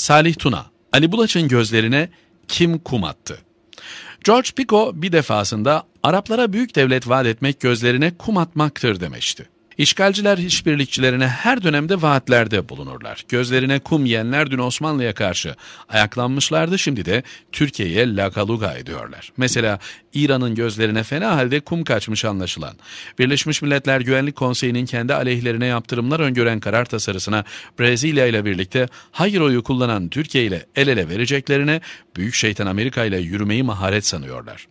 Salih Tuna, Ali Bulaç'ın gözlerine kim kum attı? George Pico bir defasında Araplara büyük devlet vaat etmek gözlerine kum atmaktır demişti. İşgalciler işbirlikçilerine her dönemde vaatlerde bulunurlar. Gözlerine kum yiyenler dün Osmanlı'ya karşı ayaklanmışlardı şimdi de Türkiye'ye lakaluga ediyorlar. Mesela İran'ın gözlerine fena halde kum kaçmış anlaşılan. Birleşmiş Milletler Güvenlik Konseyi'nin kendi aleyhlerine yaptırımlar öngören karar tasarısına Brezilya ile birlikte hayır oyu kullanan Türkiye ile el ele vereceklerine Büyük Şeytan Amerika ile yürümeyi maharet sanıyorlar.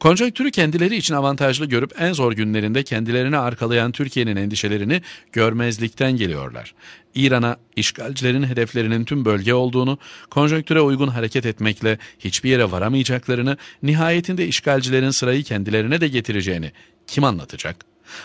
Konjonktürü kendileri için avantajlı görüp en zor günlerinde kendilerini arkalayan Türkiye'nin endişelerini görmezlikten geliyorlar. İran'a işgalcilerin hedeflerinin tüm bölge olduğunu, konjonktüre uygun hareket etmekle hiçbir yere varamayacaklarını, nihayetinde işgalcilerin sırayı kendilerine de getireceğini kim anlatacak?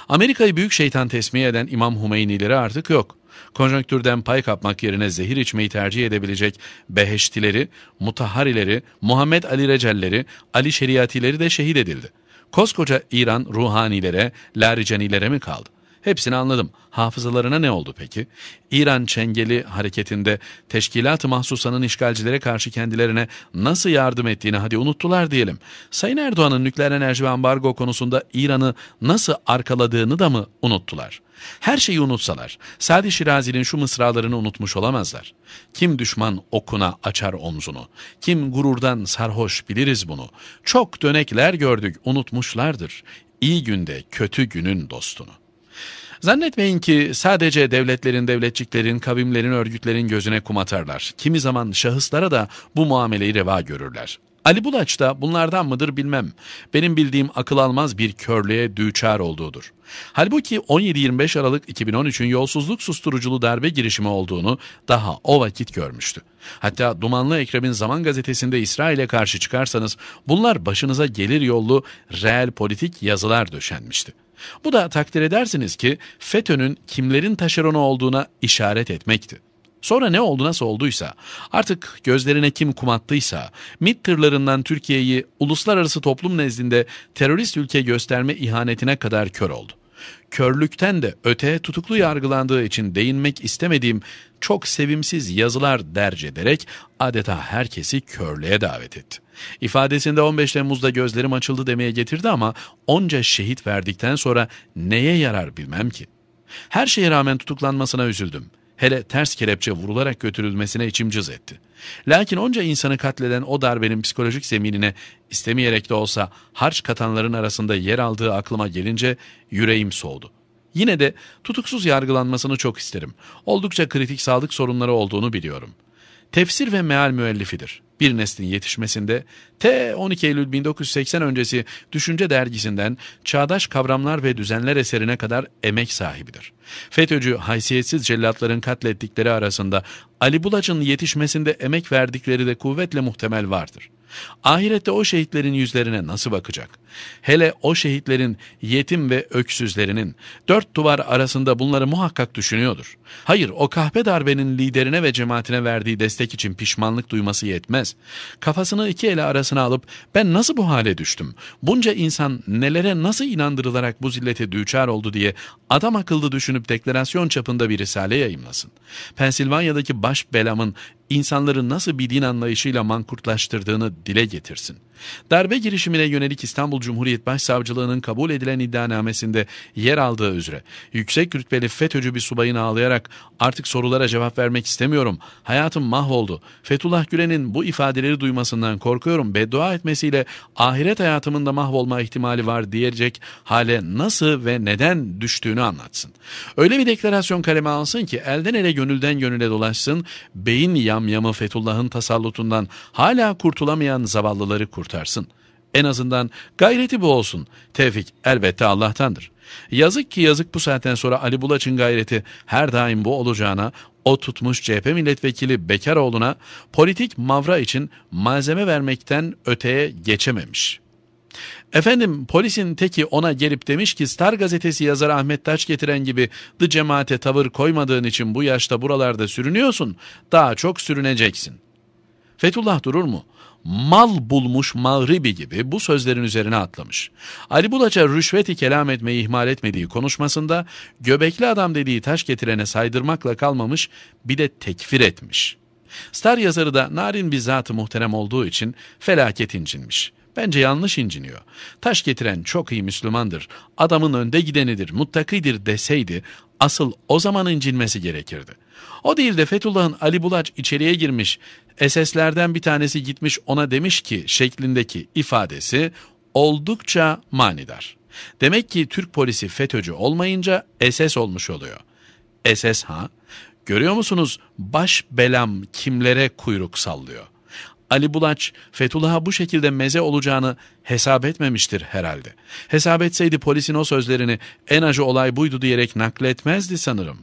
Amerika'yı büyük şeytan tesmiye eden İmam Hümeynileri artık yok konjonktürden pay kapmak yerine zehir içmeyi tercih edebilecek Beheştileri, Mutahharileri, Muhammed Ali Recelleri, Ali Şeriatileri de şehit edildi. Koskoca İran ruhanilere, laricenilere mi kaldı? Hepsini anladım. Hafızalarına ne oldu peki? İran Çengeli hareketinde teşkilat-ı mahsusanın işgalcilere karşı kendilerine nasıl yardım ettiğini hadi unuttular diyelim. Sayın Erdoğan'ın nükleer enerji ve ambargo konusunda İran'ı nasıl arkaladığını da mı unuttular? Her şeyi unutsalar, Sadi Şirazi'nin şu mısralarını unutmuş olamazlar. Kim düşman okuna açar omzunu, kim gururdan sarhoş biliriz bunu. Çok dönekler gördük, unutmuşlardır. İyi günde kötü günün dostunu. Zannetmeyin ki sadece devletlerin, devletçiklerin, kavimlerin, örgütlerin gözüne kum atarlar. Kimi zaman şahıslara da bu muameleyi reva görürler. Ali Bulaç da bunlardan mıdır bilmem. Benim bildiğim akıl almaz bir körlüğe düçar olduğudur. Halbuki 17-25 Aralık 2013'ün yolsuzluk susturuculu darbe girişimi olduğunu daha o vakit görmüştü. Hatta Dumanlı Ekrem'in Zaman Gazetesi'nde İsrail'e karşı çıkarsanız bunlar başınıza gelir yollu reel politik yazılar döşenmişti. Bu da takdir edersiniz ki FETÖ'nün kimlerin taşeronu olduğuna işaret etmekti. Sonra ne oldu nasıl olduysa, artık gözlerine kim kumattıysa, MİT tırlarından Türkiye'yi uluslararası toplum nezdinde terörist ülke gösterme ihanetine kadar kör oldu. Körlükten de öte tutuklu yargılandığı için değinmek istemediğim çok sevimsiz yazılar derc ederek adeta herkesi körlüğe davet etti. İfadesinde 15 Temmuz'da gözlerim açıldı demeye getirdi ama onca şehit verdikten sonra neye yarar bilmem ki. Her şeye rağmen tutuklanmasına üzüldüm hele ters kelepçe vurularak götürülmesine içim cız etti. Lakin onca insanı katleden o darbenin psikolojik zeminine istemeyerek de olsa harç katanların arasında yer aldığı aklıma gelince yüreğim soğudu. Yine de tutuksuz yargılanmasını çok isterim. Oldukça kritik sağlık sorunları olduğunu biliyorum. Tefsir ve meal müellifidir bir neslin yetişmesinde T 12 Eylül 1980 öncesi Düşünce dergisinden Çağdaş Kavramlar ve Düzenler eserine kadar emek sahibidir. FETÖ'cü haysiyetsiz cellatların katlettikleri arasında Ali Bulac'ın yetişmesinde emek verdikleri de kuvvetle muhtemel vardır. Ahirette o şehitlerin yüzlerine nasıl bakacak? Hele o şehitlerin yetim ve öksüzlerinin dört duvar arasında bunları muhakkak düşünüyordur. Hayır o kahpe darbenin liderine ve cemaatine verdiği destek için pişmanlık duyması yetmez. Kafasını iki ele arasına alıp ben nasıl bu hale düştüm? Bunca insan nelere nasıl inandırılarak bu zillete düçar oldu diye adam akıllı düşünüp deklarasyon çapında bir risale yayımlasın. Pensilvanya'daki baş belamın insanları nasıl bir din anlayışıyla mankurtlaştırdığını dile getirsin. Darbe girişimine yönelik İstanbul Cumhuriyet Başsavcılığı'nın kabul edilen iddianamesinde yer aldığı üzere yüksek rütbeli FETÖ'cü bir subayın ağlayarak artık sorulara cevap vermek istemiyorum, hayatım mahvoldu, Fethullah Gülen'in bu ifadeleri duymasından korkuyorum, beddua etmesiyle ahiret hayatımın da mahvolma ihtimali var diyecek hale nasıl ve neden düştüğünü anlatsın. Öyle bir deklarasyon kaleme alsın ki elden ele gönülden gönüle dolaşsın, beyin yan camyamı Fethullah'ın tasallutundan hala kurtulamayan zavallıları kurtarsın. En azından gayreti bu olsun. Tevfik elbette Allah'tandır. Yazık ki yazık bu saatten sonra Ali Bulaç'ın gayreti her daim bu olacağına o tutmuş CHP milletvekili Bekaroğlu'na politik mavra için malzeme vermekten öteye geçememiş.'' Efendim polisin teki ona gelip demiş ki Star gazetesi yazarı Ahmet Taş getiren gibi The Cemaat'e tavır koymadığın için bu yaşta buralarda sürünüyorsun daha çok sürüneceksin. Fethullah durur mu? mal bulmuş mağribi gibi bu sözlerin üzerine atlamış. Ali Bulaç'a rüşveti kelam etmeyi ihmal etmediği konuşmasında göbekli adam dediği taş getirene saydırmakla kalmamış bir de tekfir etmiş. Star yazarı da narin bir zatı muhterem olduğu için felaket incinmiş. Bence yanlış inciniyor. Taş getiren çok iyi Müslümandır, adamın önde gidenidir, muttakidir deseydi asıl o zaman incinmesi gerekirdi. O değil de Fethullah'ın Ali Bulaç içeriye girmiş, SS'lerden bir tanesi gitmiş ona demiş ki şeklindeki ifadesi oldukça manidar. Demek ki Türk polisi FETÖ'cü olmayınca SS olmuş oluyor. SS ha? Görüyor musunuz baş belam kimlere kuyruk sallıyor?'' Ali Bulaç, Fethullah'a bu şekilde meze olacağını hesap etmemiştir herhalde. Hesap etseydi polisin o sözlerini en acı olay buydu diyerek nakletmezdi sanırım.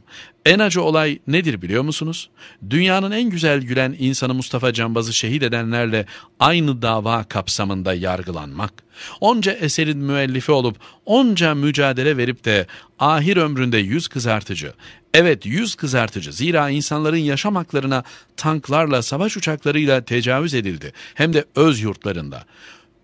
En acı olay nedir biliyor musunuz? Dünyanın en güzel gülen insanı Mustafa Cambaz'ı şehit edenlerle aynı dava kapsamında yargılanmak. Onca eserin müellifi olup onca mücadele verip de ahir ömründe yüz kızartıcı, Evet yüz kızartıcı zira insanların yaşam haklarına tanklarla savaş uçaklarıyla tecavüz edildi hem de öz yurtlarında.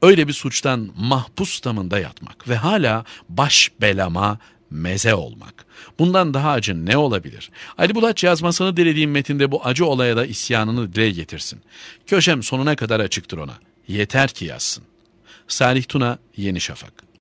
Öyle bir suçtan mahpus tamında yatmak ve hala baş belama meze olmak. Bundan daha acı ne olabilir? Ali Bulaç yazmasını dilediğim metinde bu acı olaya da isyanını dile getirsin. Köşem sonuna kadar açıktır ona. Yeter ki yazsın. Salih Tuna, Yeni Şafak